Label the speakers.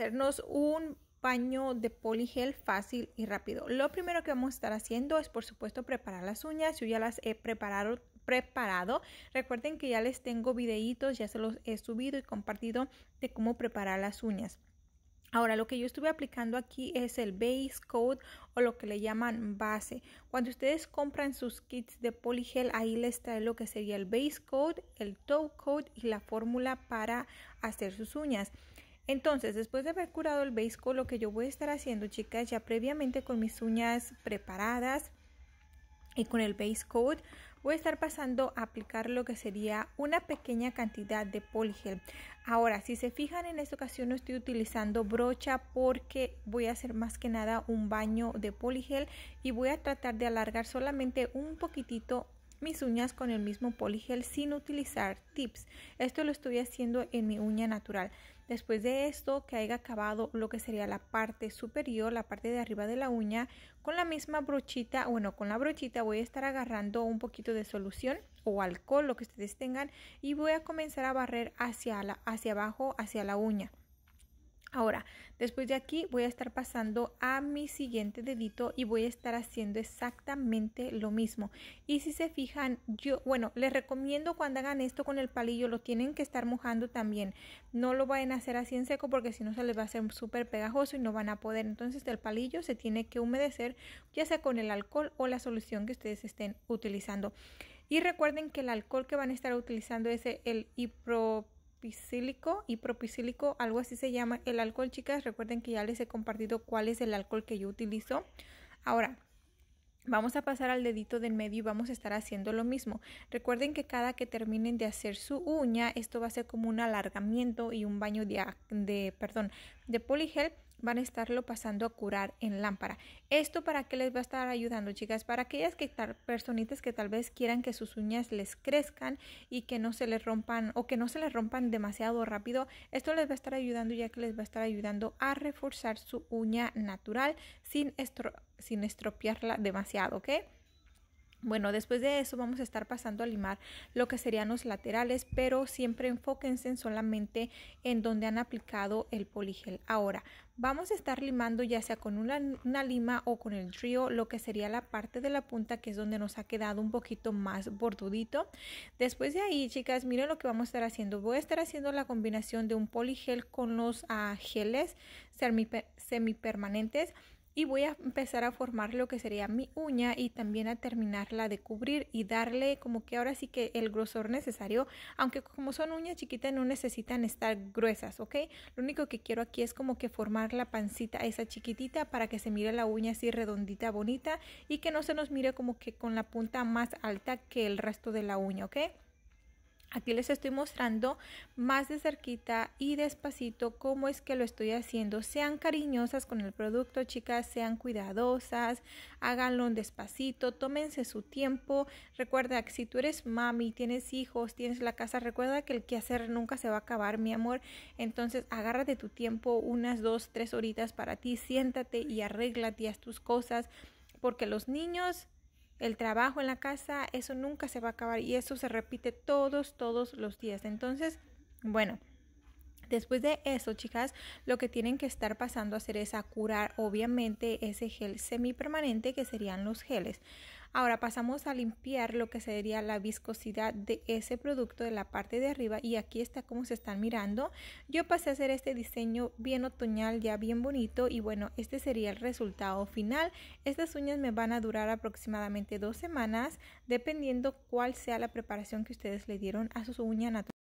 Speaker 1: hacernos un baño de poligel fácil y rápido. Lo primero que vamos a estar haciendo es por supuesto preparar las uñas. Yo ya las he preparado, preparado. Recuerden que ya les tengo videitos, ya se los he subido y compartido de cómo preparar las uñas. Ahora, lo que yo estuve aplicando aquí es el base coat o lo que le llaman base. Cuando ustedes compran sus kits de poligel, ahí les trae lo que sería el base coat, el toe coat y la fórmula para hacer sus uñas. Entonces, después de haber curado el base coat, lo que yo voy a estar haciendo, chicas, ya previamente con mis uñas preparadas y con el base coat, voy a estar pasando a aplicar lo que sería una pequeña cantidad de poligel. Ahora, si se fijan en esta ocasión no estoy utilizando brocha porque voy a hacer más que nada un baño de poligel y voy a tratar de alargar solamente un poquitito mis uñas con el mismo poligel sin utilizar tips. Esto lo estoy haciendo en mi uña natural. Después de esto, que haya acabado lo que sería la parte superior, la parte de arriba de la uña, con la misma brochita, bueno, con la brochita voy a estar agarrando un poquito de solución o alcohol, lo que ustedes tengan, y voy a comenzar a barrer hacia, hacia abajo, hacia la uña. Ahora, después de aquí voy a estar pasando a mi siguiente dedito y voy a estar haciendo exactamente lo mismo. Y si se fijan, yo, bueno, les recomiendo cuando hagan esto con el palillo, lo tienen que estar mojando también. No lo vayan a hacer así en seco porque si no se les va a hacer súper pegajoso y no van a poder. Entonces el palillo se tiene que humedecer ya sea con el alcohol o la solución que ustedes estén utilizando. Y recuerden que el alcohol que van a estar utilizando es el ipro y propicílico, algo así se llama el alcohol, chicas. Recuerden que ya les he compartido cuál es el alcohol que yo utilizo. Ahora, Vamos a pasar al dedito del medio y vamos a estar haciendo lo mismo. Recuerden que cada que terminen de hacer su uña, esto va a ser como un alargamiento y un baño de, de perdón, de polygel van a estarlo pasando a curar en lámpara. ¿Esto para qué les va a estar ayudando, chicas? Para aquellas que personitas que tal vez quieran que sus uñas les crezcan y que no se les rompan o que no se les rompan demasiado rápido, esto les va a estar ayudando ya que les va a estar ayudando a reforzar su uña natural sin, sin estropearla demasiado, ¿ok? Bueno, después de eso vamos a estar pasando a limar lo que serían los laterales, pero siempre enfóquense solamente en donde han aplicado el poligel. Ahora, vamos a estar limando ya sea con una, lima o con el trío lo que sería la parte de la punta que es donde nos ha quedado un poquito más bordudito. Después de ahí, chicas, miren lo que vamos a estar haciendo. Voy a estar haciendo la combinación de un poligel con los ah, geles semipermanentes y voy a empezar a formar lo que sería mi uña y también a terminarla de cubrir y darle como que ahora sí que el grosor necesario, aunque como son uñas chiquitas no necesitan estar gruesas, ¿ok? Lo único que quiero aquí es como que formar la pancita esa chiquitita para que se mire la uña así redondita, bonita y que no se nos mire como que con la punta más alta que el resto de la uña, ¿ok? Aquí les estoy mostrando más de cerquita y despacito cómo es que lo estoy haciendo. Sean cariñosas con el producto, chicas, sean cuidadosas, háganlo despacito, tómense su tiempo. Recuerda que si tú eres mami, tienes hijos, tienes la casa, recuerda que el quehacer nunca se va a acabar, mi amor. Entonces, agárrate tu tiempo, unas dos, tres horitas para ti, siéntate y arréglate, haz tus cosas, porque los niños el trabajo en la casa, eso nunca se va a acabar y eso se repite todos, todos los días. Entonces, bueno. Después de eso, chicas, lo que tienen que estar pasando a hacer es a curar, obviamente, ese gel semipermanente que serían los geles. Ahora pasamos a limpiar lo que sería la viscosidad de ese producto de la parte de arriba y aquí está como se están mirando. Yo pasé a hacer este diseño bien otoñal, ya bien bonito y bueno, este sería el resultado final. Estas uñas me van a durar aproximadamente dos semanas dependiendo cuál sea la preparación que ustedes le dieron a su uña natural.